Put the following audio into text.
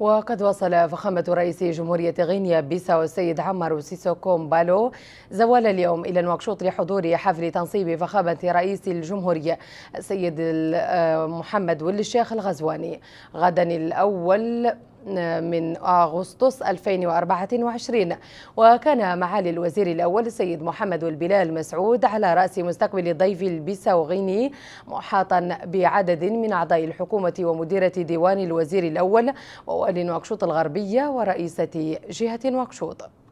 وقد وصل فخامة رئيس جمهورية غينيا بيساو السيد عمر سيسوكو بالو زوال اليوم إلى نواكشوط لحضور حفل تنصيب فخامة رئيس الجمهورية السيد آه، محمد ولي الشيخ الغزواني غدا الأول من أغسطس 2024 وكان معالي الوزير الأول السيد محمد البلال مسعود على رأس مستقبل ضيف البيساوغيني محاطا بعدد من أعضاء الحكومة ومديرة ديوان الوزير الأول ووالي نواكشوط الغربية ورئيسة جهة نواكشوط